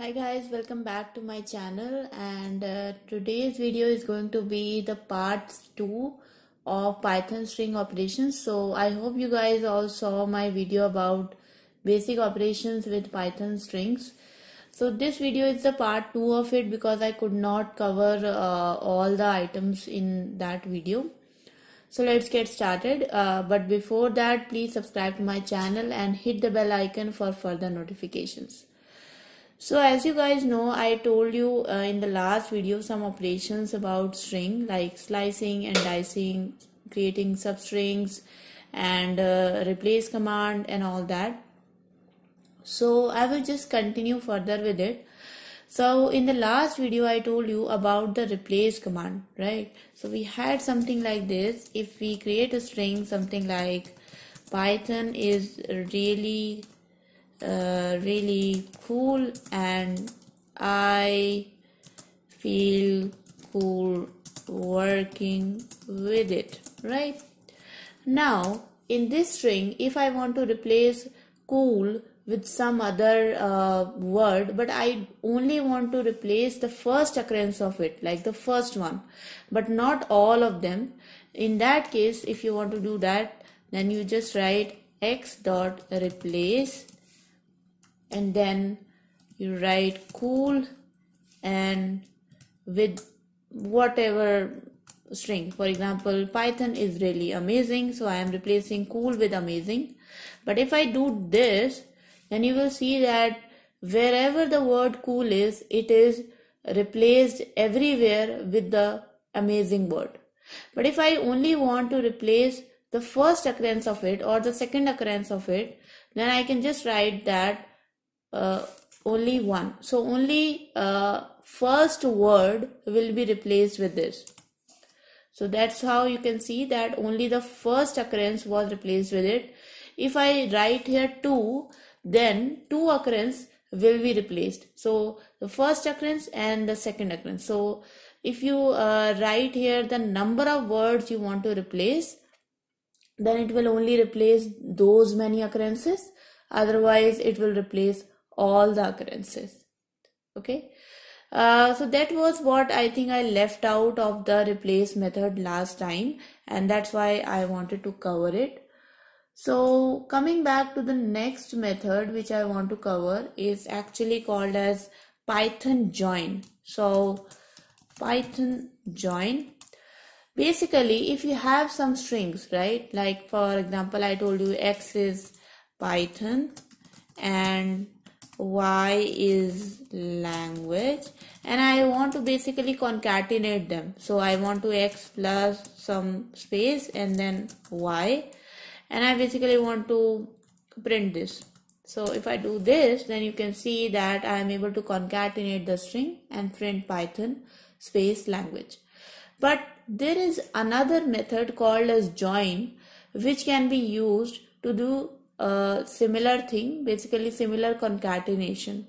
hi guys welcome back to my channel and uh, today's video is going to be the part 2 of python string operations so i hope you guys all saw my video about basic operations with python strings so this video is the part 2 of it because i could not cover uh, all the items in that video so let's get started uh, but before that please subscribe to my channel and hit the bell icon for further notifications so as you guys know i told you uh, in the last video some operations about string like slicing and dicing creating substrings and uh, replace command and all that so i will just continue further with it so in the last video i told you about the replace command right so we had something like this if we create a string something like python is really uh, really cool and I feel cool working with it right now in this string if I want to replace cool with some other uh, word but I only want to replace the first occurrence of it like the first one but not all of them in that case if you want to do that then you just write x dot replace and then you write cool and with whatever string for example python is really amazing so i am replacing cool with amazing but if i do this then you will see that wherever the word cool is it is replaced everywhere with the amazing word but if i only want to replace the first occurrence of it or the second occurrence of it then i can just write that uh, only one so only uh, first word will be replaced with this so that's how you can see that only the first occurrence was replaced with it if i write here 2 then two occurrence will be replaced so the first occurrence and the second occurrence so if you uh, write here the number of words you want to replace then it will only replace those many occurrences otherwise it will replace all the occurrences okay uh, so that was what I think I left out of the replace method last time and that's why I wanted to cover it. So coming back to the next method which I want to cover is actually called as Python join. So Python join basically if you have some strings right like for example I told you X is Python and y is language and I want to basically concatenate them. So I want to x plus some space and then y and I basically want to print this. So if I do this then you can see that I am able to concatenate the string and print python space language. But there is another method called as join which can be used to do similar thing basically similar concatenation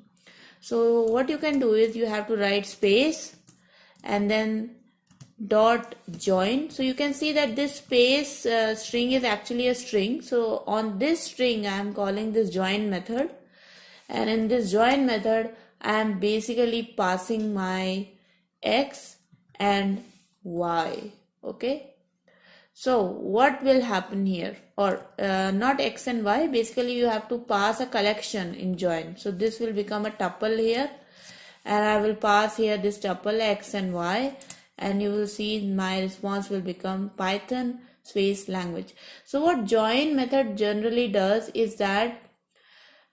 so what you can do is you have to write space and then dot join so you can see that this space uh, string is actually a string so on this string i am calling this join method and in this join method i am basically passing my x and y okay so what will happen here or uh, not x and y basically you have to pass a collection in join. So this will become a tuple here and I will pass here this tuple x and y and you will see my response will become Python space language. So what join method generally does is that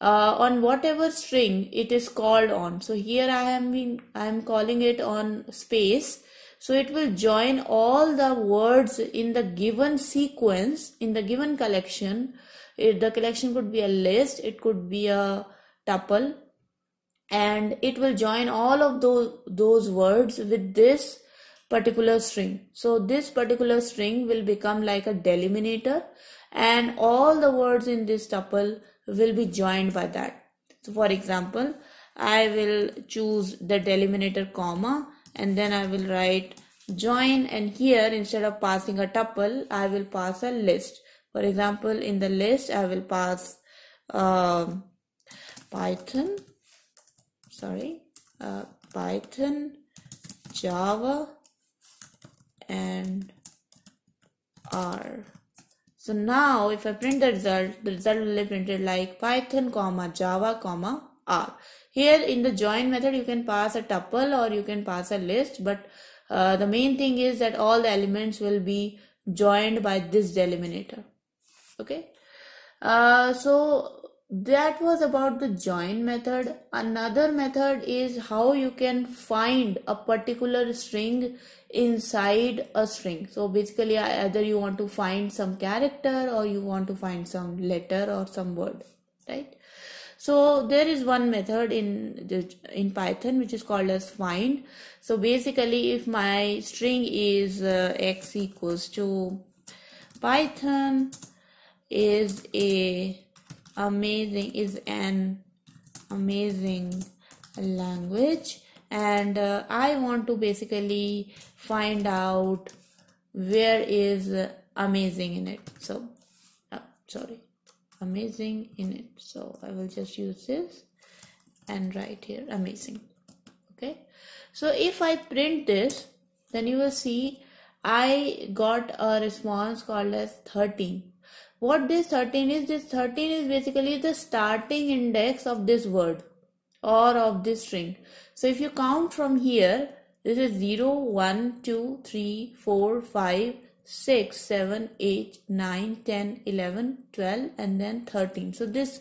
uh, on whatever string it is called on. So here I am being, I am calling it on space so it will join all the words in the given sequence, in the given collection. It, the collection could be a list, it could be a tuple, and it will join all of those, those words with this particular string. So this particular string will become like a delimiter and all the words in this tuple will be joined by that. So for example, I will choose the delimiter comma and then I will write join and here instead of passing a tuple I will pass a list for example in the list I will pass uh, Python sorry uh, Python Java and R so now if I print the result the result will be printed like Python comma Java comma R here in the join method, you can pass a tuple or you can pass a list, but uh, the main thing is that all the elements will be joined by this delimiter. Okay. Uh, so that was about the join method. Another method is how you can find a particular string inside a string. So basically uh, either you want to find some character or you want to find some letter or some word, right? So there is one method in, in Python which is called as find. So basically if my string is uh, x equals to Python is a amazing is an amazing language and uh, I want to basically find out where is amazing in it. So, oh, sorry amazing in it so i will just use this and write here amazing okay so if i print this then you will see i got a response called as 13 what this 13 is this 13 is basically the starting index of this word or of this string so if you count from here this is 0 1 2 3 4 5 6, 7, 8, 9, 10, 11, 12 and then 13. So this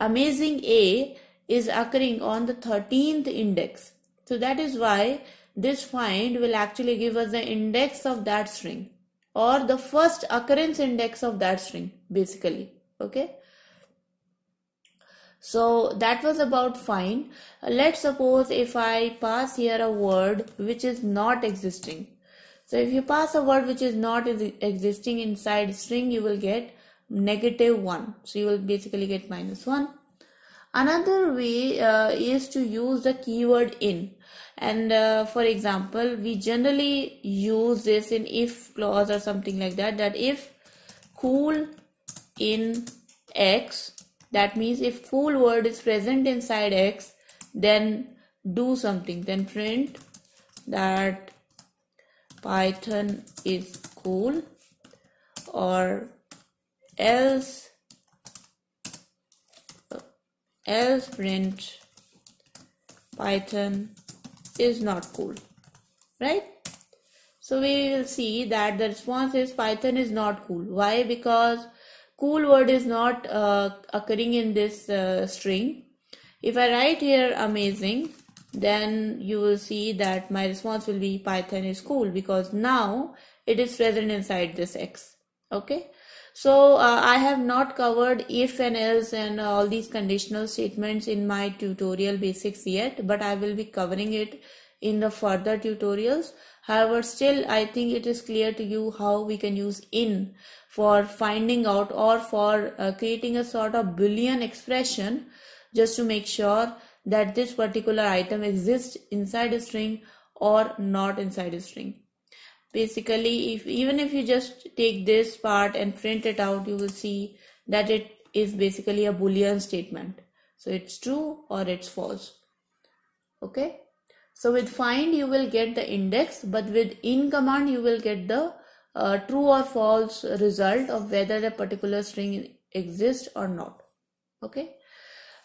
amazing A is occurring on the 13th index. So that is why this find will actually give us the index of that string or the first occurrence index of that string basically. Okay. So that was about find. Let's suppose if I pass here a word which is not existing so if you pass a word which is not existing inside string, you will get negative 1. So you will basically get minus 1. Another way uh, is to use the keyword in. And uh, for example, we generally use this in if clause or something like that, that if cool in x, that means if cool word is present inside x, then do something, then print that python is cool or else else print python is not cool right so we will see that the response is python is not cool why because cool word is not uh, occurring in this uh, string if i write here amazing then you will see that my response will be Python is cool because now it is present inside this X. Okay. So uh, I have not covered if and else and all these conditional statements in my tutorial basics yet, but I will be covering it in the further tutorials. However, still I think it is clear to you how we can use in for finding out or for uh, creating a sort of boolean expression just to make sure that this particular item exists inside a string or not inside a string. Basically, if even if you just take this part and print it out, you will see that it is basically a boolean statement. So it's true or it's false. Okay. So with find you will get the index, but with in command you will get the uh, true or false result of whether a particular string exists or not. Okay.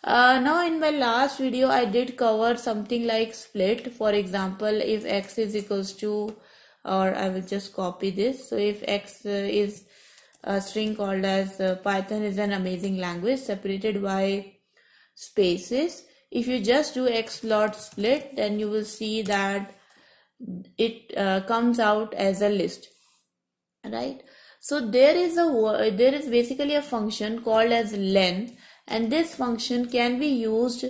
Uh, now in my last video I did cover something like split for example if x is equals to or I will just copy this so if x uh, is a string called as uh, Python is an amazing language separated by spaces if you just do x. xplot split then you will see that it uh, comes out as a list right so there is a there is basically a function called as len and this function can be used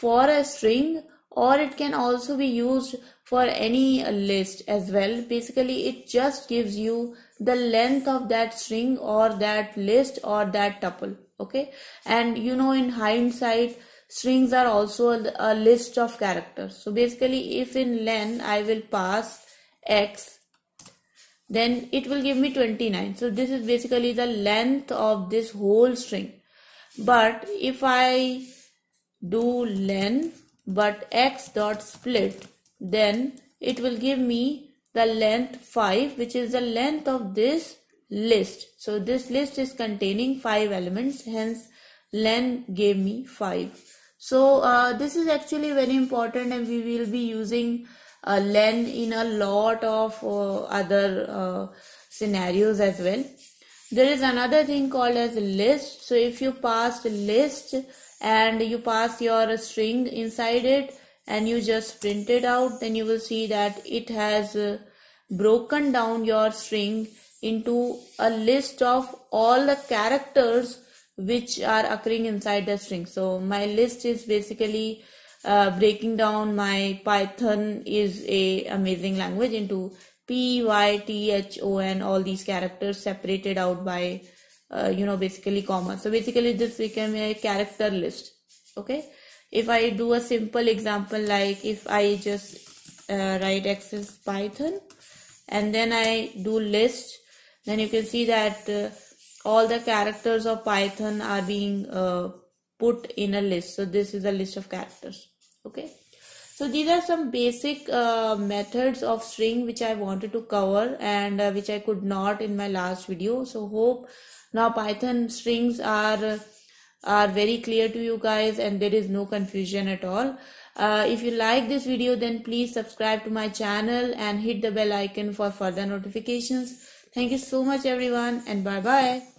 for a string or it can also be used for any list as well basically it just gives you the length of that string or that list or that tuple okay and you know in hindsight strings are also a list of characters so basically if in len i will pass x then it will give me 29 so this is basically the length of this whole string but if I do len but x dot split then it will give me the length 5 which is the length of this list so this list is containing 5 elements hence len gave me 5 so uh, this is actually very important and we will be using uh, len in a lot of uh, other uh, scenarios as well there is another thing called as list so if you pass list and you pass your string inside it and you just print it out then you will see that it has uh, broken down your string into a list of all the characters which are occurring inside the string so my list is basically uh, breaking down my python is a amazing language into P y t h o n all these characters separated out by, uh, you know, basically comma. So basically this became a character list. Okay. If I do a simple example, like if I just uh, write access Python and then I do list, then you can see that uh, all the characters of Python are being uh, put in a list. So this is a list of characters. Okay. So these are some basic uh, methods of string which I wanted to cover and uh, which I could not in my last video. So hope now Python strings are are very clear to you guys and there is no confusion at all. Uh, if you like this video then please subscribe to my channel and hit the bell icon for further notifications. Thank you so much everyone and bye bye.